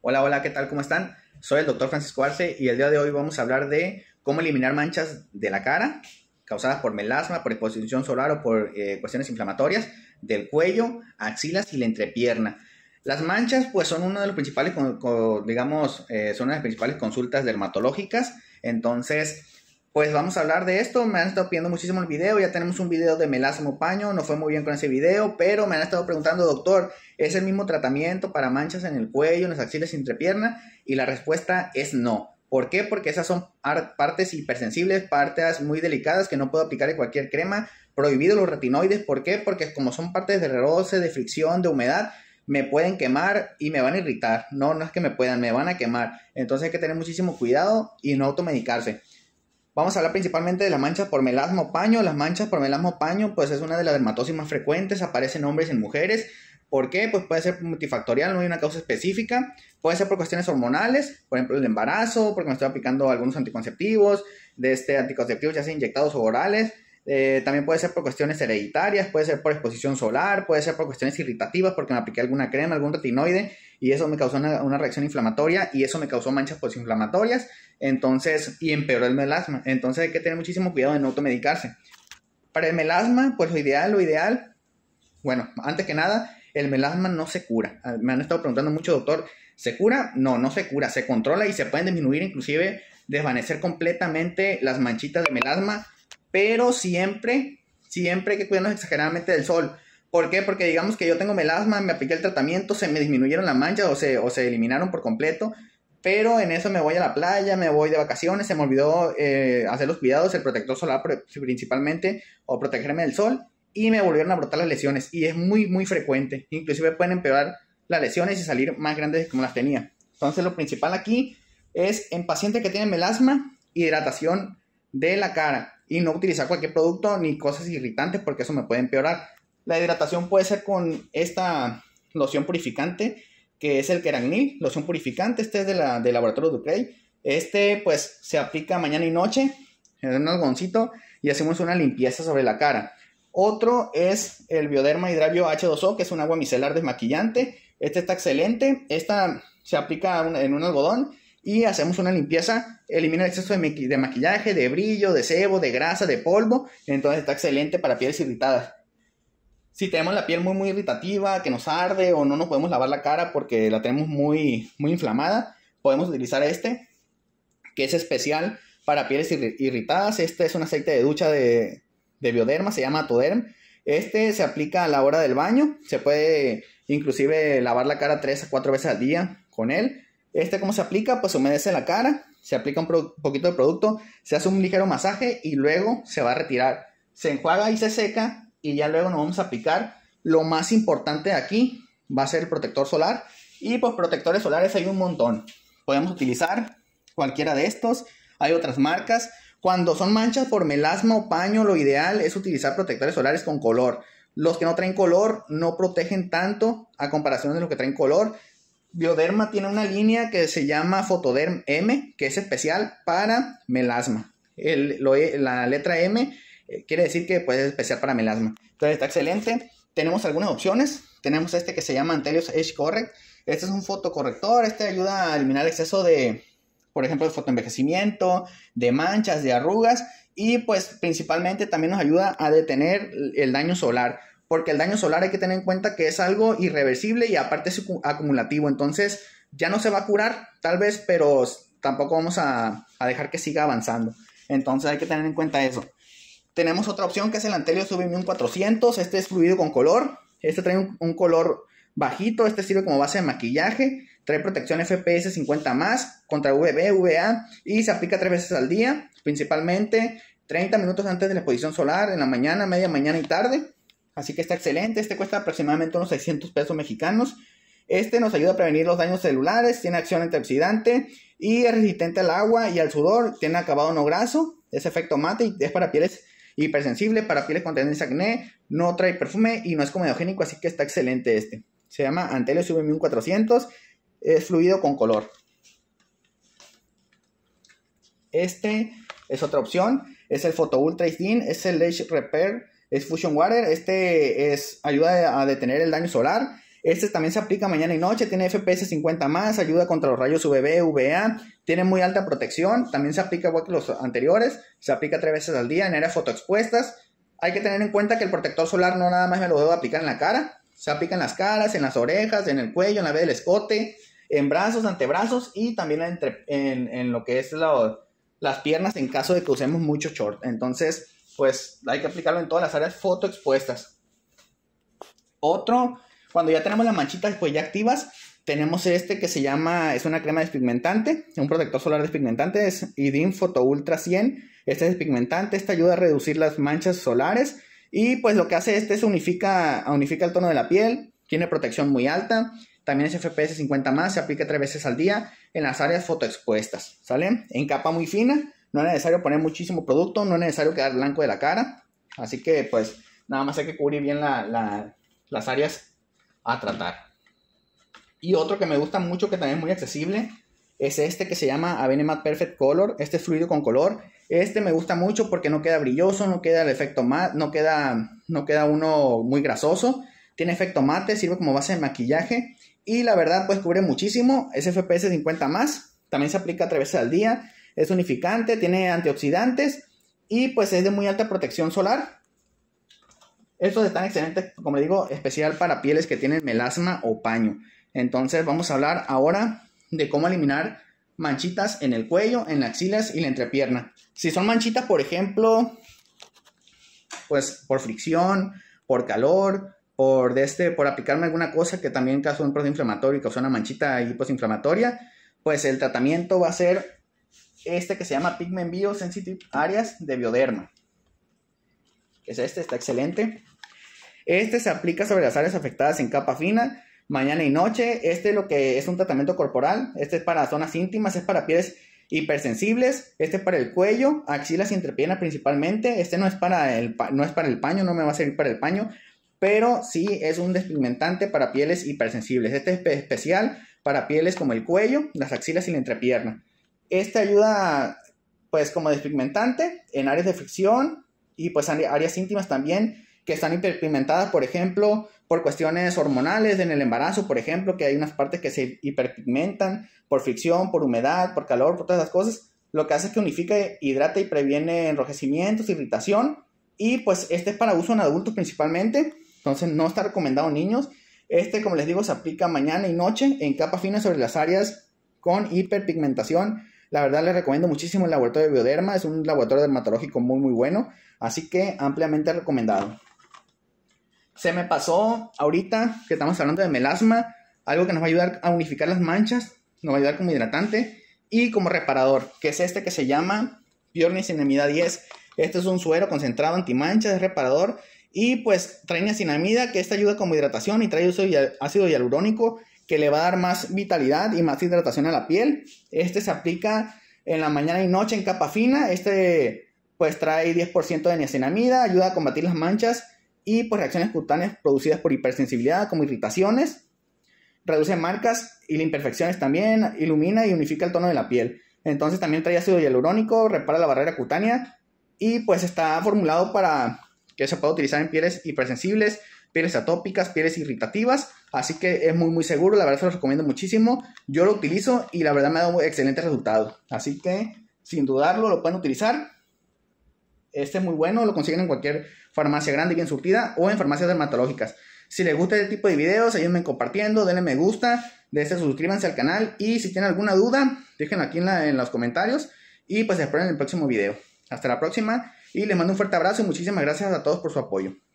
Hola, hola, ¿qué tal? ¿Cómo están? Soy el doctor Francisco Arce y el día de hoy vamos a hablar de cómo eliminar manchas de la cara causadas por melasma, por exposición solar o por eh, cuestiones inflamatorias del cuello, axilas y la entrepierna. Las manchas pues son uno de los principales, digamos, eh, son las principales consultas dermatológicas. Entonces, pues vamos a hablar de esto. Me han estado pidiendo muchísimo el video. Ya tenemos un video de o paño. No fue muy bien con ese video, pero me han estado preguntando, doctor, ¿es el mismo tratamiento para manchas en el cuello, en las axilas entre entrepierna? Y la respuesta es no. ¿Por qué? Porque esas son partes hipersensibles, partes muy delicadas que no puedo aplicar en cualquier crema. Prohibido los retinoides. ¿Por qué? Porque como son partes de roce, de fricción, de humedad, me pueden quemar y me van a irritar. No, no es que me puedan, me van a quemar. Entonces hay que tener muchísimo cuidado y no automedicarse. Vamos a hablar principalmente de las manchas por melasmo paño. Las manchas por melasmo paño, pues es una de las dermatosis más frecuentes, aparece en hombres y en mujeres. ¿Por qué? Pues puede ser multifactorial, no hay una causa específica. Puede ser por cuestiones hormonales, por ejemplo, el embarazo, porque me estoy aplicando algunos anticonceptivos, de este, anticonceptivos ya sea inyectados o orales eh, también puede ser por cuestiones hereditarias, puede ser por exposición solar, puede ser por cuestiones irritativas, porque me apliqué alguna crema, algún retinoide, y eso me causó una, una reacción inflamatoria y eso me causó manchas posinflamatorias, entonces, y empeoró el melasma. Entonces hay que tener muchísimo cuidado de no automedicarse. Para el melasma, pues lo ideal, lo ideal, bueno, antes que nada, el melasma no se cura. Ah, me han estado preguntando mucho, doctor, ¿se cura? No, no se cura, se controla y se pueden disminuir, inclusive desvanecer completamente las manchitas de melasma pero siempre, siempre hay que cuidarnos exageradamente del sol. ¿Por qué? Porque digamos que yo tengo melasma, me apliqué el tratamiento, se me disminuyeron las manchas o se, eliminaron por completo, pero en eso me voy a la playa, me voy de vacaciones, se me olvidó eh, hacer los cuidados, el protector solar principalmente, o protegerme del sol, y me volvieron a brotar las lesiones, y es muy, muy frecuente, inclusive pueden empeorar las lesiones y salir más grandes como las tenía. Entonces lo principal aquí es en pacientes que tienen melasma, hidratación de la cara y no utilizar cualquier producto ni cosas irritantes porque eso me puede empeorar. La hidratación puede ser con esta loción purificante que es el Keranil, loción purificante, este es de la, del laboratorio Duclay. Este pues se aplica mañana y noche en un algoncito y hacemos una limpieza sobre la cara. Otro es el Bioderma Hidravio H2O, que es un agua micelar desmaquillante. Este está excelente. Esta se aplica en un algodón y hacemos una limpieza, elimina el exceso de, maquillaje, de brillo, de sebo, de grasa, de polvo, entonces está excelente para pieles irritadas. Si tenemos la piel muy muy irritativa, que nos arde o no nos podemos lavar la cara porque la tenemos muy muy inflamada, podemos utilizar este que es especial para pieles irritadas. Este es un aceite de ducha de, bioderma, se llama Atoderm. Este se aplica a la hora del baño, se puede inclusive lavar la cara tres a cuatro veces al día con él ¿Este cómo se aplica? Pues se humedece la cara, se aplica un poquito de producto, se hace un ligero masaje y luego se va a retirar. Se enjuaga y se seca y ya luego nos vamos a aplicar. Lo más importante aquí va a ser el protector solar y pues protectores solares hay un montón. Podemos utilizar cualquiera de estos, hay otras marcas. Cuando son manchas por melasma o paño, lo ideal es utilizar protectores solares con color. Los que no traen color no protegen tanto a comparación de los que traen color. Bioderma tiene una línea que se llama Fotoderm M, que es especial para melasma. la letra M eh, quiere decir que pues, es especial para melasma. Entonces está excelente. Tenemos algunas opciones. Tenemos este que se llama Antelios Edge Correct. Este es un fotocorrector. Este ayuda a eliminar el exceso de, por ejemplo, de fotoenvejecimiento, de manchas, de arrugas. Y pues principalmente también nos ayuda a detener el daño solar porque el daño solar hay que tener en cuenta que es algo irreversible y aparte es acumulativo, entonces ya no se va a curar tal vez, pero tampoco vamos a, dejar que siga avanzando. Entonces hay que tener en cuenta eso. Tenemos otra opción que es el Antelio un 400, este es fluido con color, este trae un, color bajito, este sirve como base de maquillaje, trae protección FPS 50 más contra UVB, UVA y se aplica tres veces al día, principalmente 30 minutos antes de la exposición solar, en la mañana, media mañana y tarde. Así que está excelente. Este cuesta aproximadamente unos 600 pesos mexicanos. Este nos ayuda a prevenir los daños celulares, tiene acción antioxidante y es resistente al agua y al sudor, tiene acabado no graso, es efecto mate y es para pieles hipersensibles, para pieles con tendencia acné, no trae perfume y no es comedogénico, así que está excelente este. Se llama Antelio sv 1400 es fluido con color. Este es otra opción, es el Photo Ultra Steam. es el Lash Repair es Fusion Water. Este es, ayuda a detener el daño solar. Este también se aplica mañana y noche, tiene FPS 50 más, ayuda contra los rayos UVB, UVA, tiene muy alta protección, también se aplica igual que los anteriores, se aplica tres veces al día en áreas fotoexpuestas. Hay que tener en cuenta que el protector solar no nada más me lo debo aplicar en la cara, se aplica en las caras, en las orejas, en el cuello, en la vez del escote, en brazos, antebrazos y también en, lo que es las piernas en caso de que usemos mucho short. Entonces, pues hay que aplicarlo en todas las áreas fotoexpuestas. Otro, cuando ya tenemos las manchitas pues ya activas, tenemos este que se llama, es una crema despigmentante, un protector solar despigmentante, es IDIN Photo Ultra 100. Este es despigmentante, esta ayuda a reducir las manchas solares y pues lo que hace este es unifica, unifica el tono de la piel, tiene protección muy alta, también es FPS 50 más, se aplica tres veces al día en las áreas fotoexpuestas, ¿sale? En capa muy fina, no es necesario poner muchísimo producto, no es necesario quedar blanco de la cara. Así que pues nada más hay que cubrir bien las áreas a tratar. Y otro que me gusta mucho, que también es muy accesible, es este que se llama Matte Perfect Color. Este es fluido con color. Este me gusta mucho porque no queda brilloso, no queda el efecto mate, no queda, no queda uno muy grasoso. Tiene efecto mate, sirve como base de maquillaje. Y la verdad, pues cubre muchísimo. Es FPS 50 más. También se aplica tres veces al día. Es unificante, tiene antioxidantes y pues es de muy alta protección solar. es tan excelente, como le digo, especial para pieles que tienen melasma o paño. Entonces vamos a hablar ahora de cómo eliminar manchitas en el cuello, en las axilas y la entrepierna. Si son manchitas, por ejemplo, pues por fricción, por calor, por, de este, por aplicarme alguna cosa que también causó un proceso inflamatorio y causó una manchita ahí pues, pues el tratamiento va a ser este que se llama Pigment Biosensitive Areas de Bioderma. Es este, está excelente. Este se aplica sobre las áreas afectadas en capa fina, mañana y noche. Este es lo que es un tratamiento corporal. Este es para zonas íntimas, es para pieles hipersensibles. Este es para el cuello, axilas y entrepierna principalmente. Este no es para el, no es para el paño, no me va a servir para el paño. Pero sí es un despigmentante para pieles hipersensibles. Este es especial para pieles como el cuello, las axilas y la entrepierna. Este ayuda, pues, como despigmentante en áreas de fricción y, pues, áreas íntimas también que están hiperpigmentadas, por ejemplo, por cuestiones hormonales en el embarazo, por ejemplo, que hay unas partes que se hiperpigmentan por fricción, por humedad, por calor, por todas esas cosas, lo que hace es que unifica, hidrata y previene enrojecimientos, irritación, y pues este es para uso en adultos principalmente, entonces no está recomendado en niños. Este, como les digo, se aplica mañana y noche en capas finas sobre las áreas con hiperpigmentación la verdad les recomiendo muchísimo el laboratorio de Bioderma, es un laboratorio dermatológico muy muy bueno, así que ampliamente recomendado. Se me pasó ahorita que estamos hablando de melasma, algo que nos va a ayudar a unificar las manchas, nos va a ayudar como hidratante y como reparador, que es este que se llama Sinamida 10. Este es un suero concentrado antimancha, es reparador y pues trae niacinamida que esta ayuda como hidratación y trae uso de ácido hialurónico que le va a dar más vitalidad y más hidratación a la piel. Este se aplica en la mañana y noche en capa fina. Este pues trae 10% de niacinamida, ayuda a combatir las manchas y pues reacciones cutáneas producidas por hipersensibilidad como irritaciones. Reduce marcas y imperfecciones también, ilumina y unifica el tono de la piel. Entonces también trae ácido hialurónico, repara la barrera cutánea y pues está formulado para que se pueda utilizar en pieles hipersensibles pieles atópicas, pieles irritativas. Así que es muy, muy seguro. La verdad, se lo recomiendo muchísimo. Yo lo utilizo y la verdad me ha dado excelente resultado Así que, sin dudarlo, lo pueden utilizar. Este es muy bueno. Lo consiguen en cualquier farmacia grande y bien surtida o en farmacias dermatológicas. Si les gusta este tipo de videos, ayúdenme compartiendo, denle me gusta, de este, suscríbanse al canal y si tienen alguna duda, déjenlo aquí en, en los comentarios y pues esperen el próximo video. Hasta la próxima y les mando un fuerte abrazo y muchísimas gracias a todos por su apoyo.